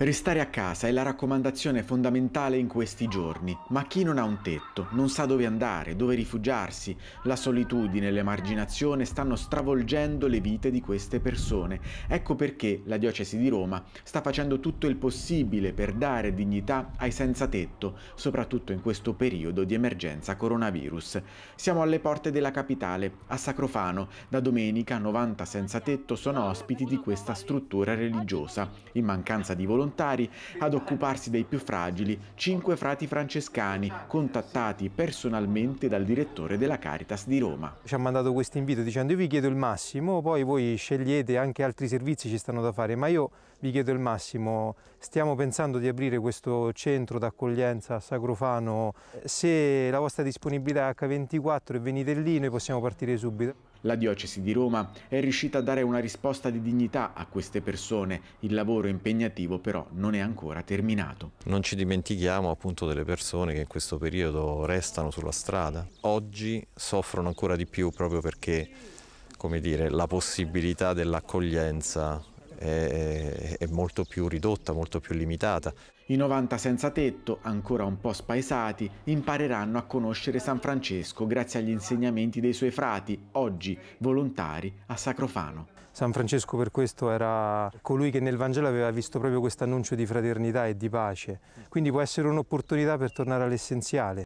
Restare a casa è la raccomandazione fondamentale in questi giorni, ma chi non ha un tetto, non sa dove andare, dove rifugiarsi, la solitudine e l'emarginazione stanno stravolgendo le vite di queste persone. Ecco perché la Diocesi di Roma sta facendo tutto il possibile per dare dignità ai senza tetto, soprattutto in questo periodo di emergenza coronavirus. Siamo alle porte della capitale, a Sacrofano. Da domenica 90 senza tetto sono ospiti di questa struttura religiosa. In mancanza di volontari, volontari ad occuparsi dei più fragili, cinque frati francescani contattati personalmente dal direttore della Caritas di Roma. Ci ha mandato questo invito dicendo io vi chiedo il massimo, poi voi scegliete anche altri servizi ci stanno da fare, ma io vi chiedo il massimo, stiamo pensando di aprire questo centro d'accoglienza a Sacrofano, se la vostra disponibilità è H24 e venite lì noi possiamo partire subito. La diocesi di Roma è riuscita a dare una risposta di dignità a queste persone, il lavoro impegnativo però non è ancora terminato. Non ci dimentichiamo appunto delle persone che in questo periodo restano sulla strada, oggi soffrono ancora di più proprio perché come dire, la possibilità dell'accoglienza è molto più ridotta, molto più limitata. I 90 senza tetto, ancora un po' spaesati, impareranno a conoscere San Francesco grazie agli insegnamenti dei suoi frati, oggi volontari a Sacrofano. San Francesco per questo era colui che nel Vangelo aveva visto proprio questo annuncio di fraternità e di pace, quindi può essere un'opportunità per tornare all'essenziale.